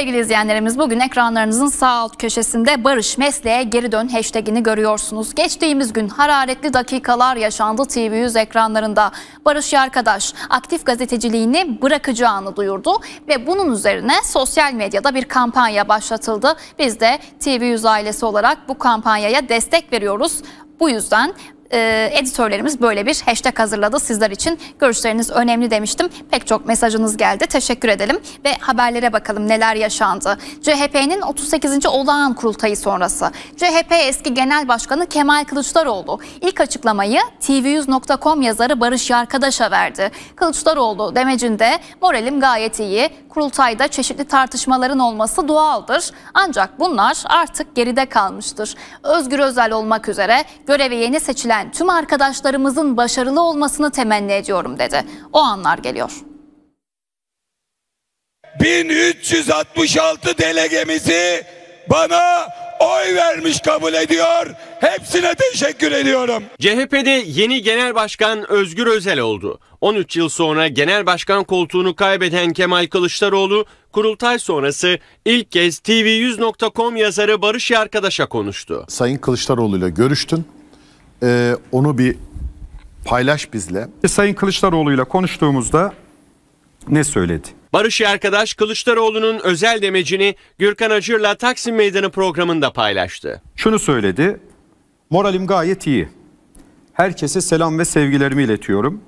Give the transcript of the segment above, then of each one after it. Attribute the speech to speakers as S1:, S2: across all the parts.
S1: Sevgili izleyenlerimiz bugün ekranlarınızın sağ alt köşesinde Barış Mesleğe geri dön hashtagini görüyorsunuz. Geçtiğimiz gün hararetli dakikalar yaşandı TV100 ekranlarında. Barış Yarkadaş aktif gazeteciliğini bırakacağını duyurdu ve bunun üzerine sosyal medyada bir kampanya başlatıldı. Biz de TV100 ailesi olarak bu kampanyaya destek veriyoruz. Bu yüzden e, editörlerimiz böyle bir hashtag hazırladı sizler için. Görüşleriniz önemli demiştim. Pek çok mesajınız geldi. Teşekkür edelim ve haberlere bakalım neler yaşandı. CHP'nin 38. olağan kurultayı sonrası. CHP eski genel başkanı Kemal Kılıçdaroğlu ilk açıklamayı tv100.com yazarı Barış Yarkadaş'a verdi. Kılıçdaroğlu demecinde moralim gayet iyi. Kurultayda çeşitli tartışmaların olması doğaldır. Ancak bunlar artık geride kalmıştır. Özgür Özel olmak üzere göreve yeni seçilen ben tüm arkadaşlarımızın başarılı olmasını temenni ediyorum dedi. O anlar geliyor.
S2: 1366 delegemizi bana oy vermiş kabul ediyor. Hepsine teşekkür ediyorum. CHP'de yeni genel başkan Özgür Özel oldu. 13 yıl sonra genel başkan koltuğunu kaybeden Kemal Kılıçdaroğlu kurultay sonrası ilk kez tv100.com yazarı Barış arkadaşa konuştu.
S3: Sayın Kılıçdaroğlu ile görüştün. Ee, onu bir paylaş bizle. Sayın Kılıçdaroğlu
S2: ile konuştuğumuzda ne söyledi? Barış arkadaş Kılıçdaroğlu'nun özel demecini Gürkan Acır'la Taksim Meydanı programında paylaştı. Şunu söyledi. Moralim gayet iyi. Herkese selam ve sevgilerimi iletiyorum.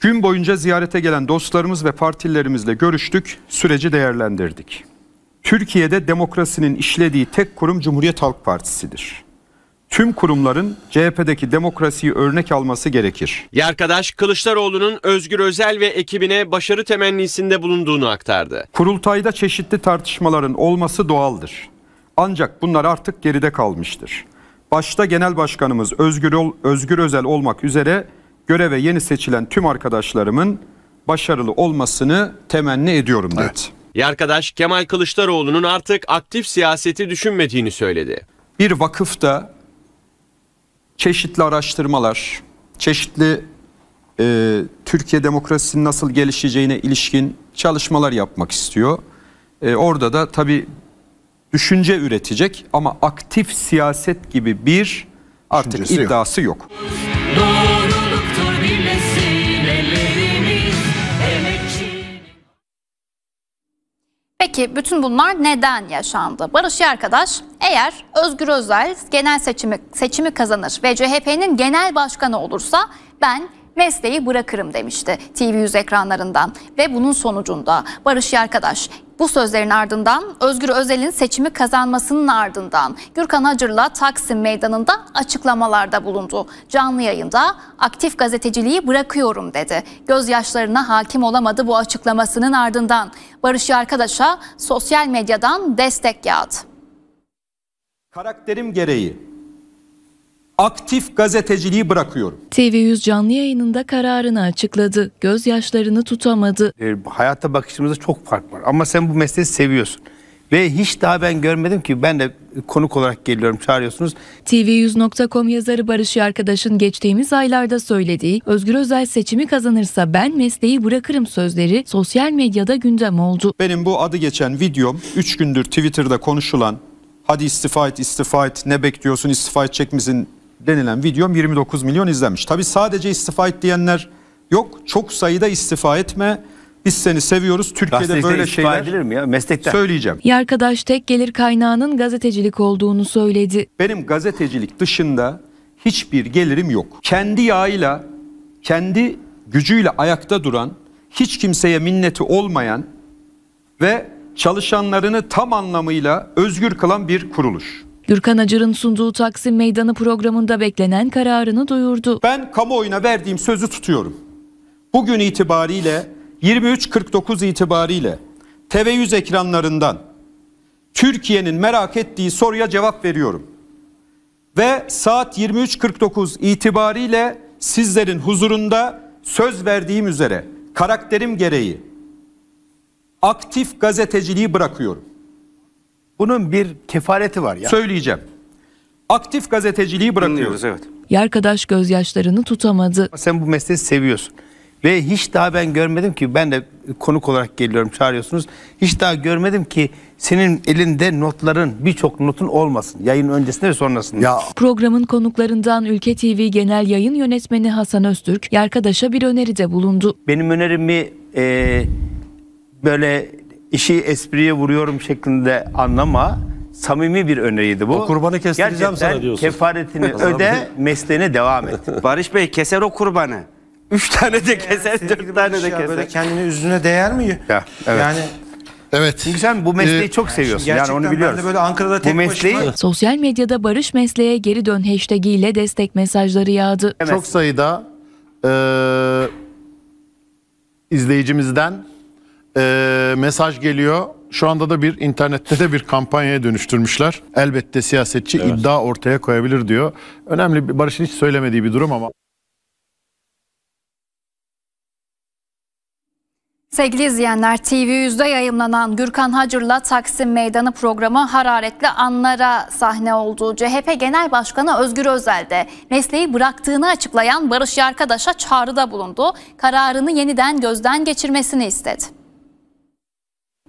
S2: Gün boyunca ziyarete gelen dostlarımız ve partilerimizle görüştük, süreci değerlendirdik. Türkiye'de demokrasinin işlediği tek kurum Cumhuriyet Halk Partisi'dir tüm kurumların CHP'deki demokrasiyi örnek alması gerekir. Yarkadaş Kılıçdaroğlu'nun Özgür Özel ve ekibine başarı temennisinde bulunduğunu aktardı. Kurultayda çeşitli tartışmaların olması doğaldır. Ancak bunlar artık geride kalmıştır. Başta Genel Başkanımız Özgür, Özgür Özel olmak üzere göreve yeni seçilen tüm arkadaşlarımın başarılı olmasını temenni ediyorum dedi. Evet. Yarkadaş Kemal Kılıçdaroğlu'nun artık aktif siyaseti düşünmediğini söyledi. Bir vakıfta çeşitli araştırmalar, çeşitli e, Türkiye demokrasisinin nasıl gelişeceğine ilişkin çalışmalar yapmak istiyor. E, orada da tabi düşünce üretecek ama aktif siyaset gibi bir artık Düşüncesi iddiası yok. yok. Doğru.
S1: Peki bütün bunlar neden yaşandı? Barış arkadaş, eğer Özgür Özel genel seçimi, seçimi kazanır ve CHP'nin genel başkanı olursa ben mesleği bırakırım demişti TV100 ekranlarından ve bunun sonucunda Barış arkadaş. Bu sözlerin ardından Özgür Özel'in seçimi kazanmasının ardından Gürkan Acır'la Taksim Meydanı'nda açıklamalarda bulundu. Canlı yayında aktif gazeteciliği bırakıyorum dedi. Gözyaşlarına hakim olamadı bu açıklamasının ardından. Barış arkadaşa sosyal medyadan destek yağdı.
S2: Karakterim gereği aktif gazeteciliği bırakıyorum.
S4: TV100 canlı yayınında kararını açıkladı. Gözyaşlarını tutamadı.
S2: E, hayata bakışımızda çok fark var ama sen bu mesleği seviyorsun. Ve hiç daha ben görmedim ki ben de konuk olarak geliyorum çağırıyorsunuz.
S4: TV100.com yazarı Barış Arkadaş'ın geçtiğimiz aylarda söylediği Özgür Özel seçimi kazanırsa ben mesleği bırakırım sözleri sosyal medyada gündem oldu.
S2: Benim bu adı geçen videom 3 gündür Twitter'da konuşulan hadi istifa et istifa et ne bekliyorsun istifa edecek misin denilen videom 29 milyon izlenmiş. Tabi sadece istifa et diyenler yok. Çok sayıda istifa etme biz seni seviyoruz. Türkiye'de Gazeteci böyle şeyler edilir mi ya meslekten? Söyleyeceğim.
S4: Yarkadaş tek gelir kaynağının gazetecilik olduğunu söyledi.
S2: Benim gazetecilik dışında hiçbir gelirim yok. Kendi yağıyla, kendi gücüyle ayakta duran, hiç kimseye minneti olmayan ve çalışanlarını tam anlamıyla özgür kılan bir kuruluş.
S4: Gürkan Acır'ın sunduğu Taksim Meydanı programında beklenen kararını duyurdu.
S2: Ben kamuoyuna verdiğim sözü tutuyorum. Bugün itibariyle 23.49 itibariyle TV100 ekranlarından Türkiye'nin merak ettiği soruya cevap veriyorum. Ve saat 23.49 itibariyle sizlerin huzurunda söz verdiğim üzere karakterim gereği aktif gazeteciliği bırakıyorum. Bunun bir kefareti var ya. Söyleyeceğim. Aktif gazeteciliği bırakıyoruz. Dinliyoruz,
S4: evet. Yarkadaş gözyaşlarını tutamadı.
S2: Sen bu mesleği seviyorsun. Ve hiç daha ben görmedim ki ben de konuk olarak geliyorum çağırıyorsunuz. Hiç daha görmedim ki senin elinde notların birçok notun olmasın. Yayın öncesinde ve sonrasında. Ya.
S4: Programın konuklarından Ülke TV Genel Yayın Yönetmeni Hasan Öztürk, Yarkadaş'a bir öneride bulundu.
S2: Benim önerimi e, böyle işi espriye vuruyorum şeklinde anlama. Samimi bir öneriydi bu. O kurbanı kestireceğim Gerçekten sana diyorsun. kefaretini öde, mesleğine devam et. Barış Bey keser o kurbanı. Üç tane de keser, dört tane de keser. Böyle kendini üzüne değer mi? Ya, evet. Yani Evet. Çünkü sen bu mesleği ee, çok seviyorsun. Yani, yani onu biliyoruz. Ben de böyle
S3: Ankara'da tek bu mesleği... başıma...
S4: Sosyal medyada Barış Mesleğe geri dön hashtag ile destek mesajları yağdı. Çok
S3: sayıda e, izleyicimizden e, mesaj geliyor. Şu anda da bir internette de bir kampanyaya dönüştürmüşler. Elbette siyasetçi evet. iddia ortaya koyabilir diyor. Önemli Barış'ın hiç söylemediği bir durum ama.
S1: Sevgili izleyenler TV100'de yayımlanan Gürkan Hacır'la Taksim Meydanı programı hararetli anlara sahne oldu. CHP Genel Başkanı Özgür Özel de mesleği bıraktığını açıklayan Barış Yarkadaş'a çağrıda bulundu. Kararını yeniden gözden geçirmesini istedi.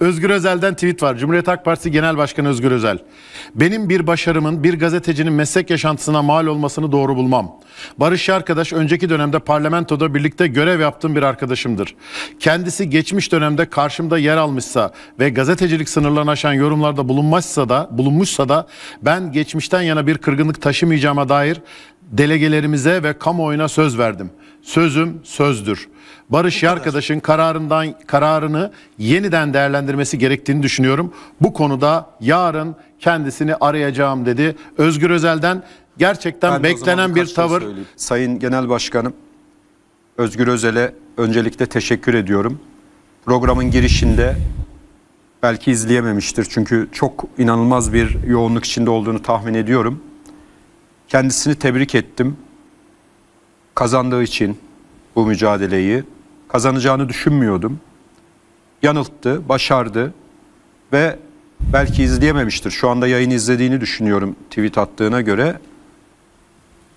S3: Özgür Özel'den tweet var. Cumhuriyet Halk Partisi Genel Başkanı Özgür Özel. Benim bir başarımın bir gazetecinin meslek yaşantısına mal olmasını doğru bulmam. Barış arkadaş önceki dönemde parlamentoda birlikte görev yaptığım bir arkadaşımdır. Kendisi geçmiş dönemde karşımda yer almışsa ve gazetecilik sınırlarını aşan yorumlarda bulunmazsa da bulunmuşsa da ben geçmişten yana bir kırgınlık taşımayacağıma dair delegelerimize ve kamuoyuna söz verdim. Sözüm sözdür. Barış arkadaşın kararından kararını yeniden değerlendirmesi gerektiğini düşünüyorum. Bu konuda yarın kendisini arayacağım dedi. Özgür Özel'den gerçekten ben beklenen bir şey tavır.
S2: Sayın Genel Başkanım Özgür Özel'e öncelikle teşekkür ediyorum. Programın girişinde belki izleyememiştir çünkü çok inanılmaz bir yoğunluk içinde olduğunu tahmin ediyorum. Kendisini tebrik ettim kazandığı için bu mücadeleyi kazanacağını düşünmüyordum. Yanılttı, başardı ve belki izleyememiştir. Şu anda yayın izlediğini düşünüyorum tweet attığına göre.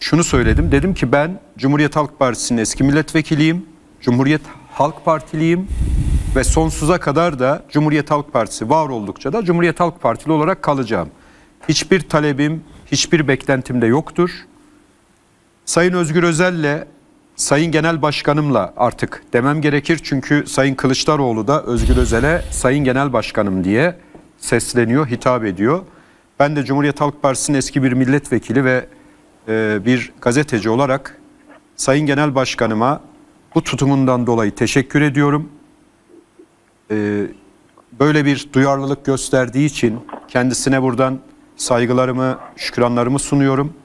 S2: Şunu söyledim. Dedim ki ben Cumhuriyet Halk Partisi'nin eski milletvekiliyim. Cumhuriyet Halk Partiliyim ve sonsuza kadar da Cumhuriyet Halk Partisi var oldukça da Cumhuriyet Halk Partili olarak kalacağım. Hiçbir talebim, hiçbir beklentim de yoktur. Sayın Özgür Özel'le Sayın Genel Başkanım'la artık demem gerekir çünkü Sayın Kılıçdaroğlu da Özgür Özel'e Sayın Genel Başkanım diye sesleniyor, hitap ediyor. Ben de Cumhuriyet Halk Partisi'nin eski bir milletvekili ve e, bir gazeteci olarak Sayın Genel Başkanıma bu tutumundan dolayı teşekkür ediyorum. E, böyle bir duyarlılık gösterdiği için kendisine buradan saygılarımı, şükranlarımı sunuyorum.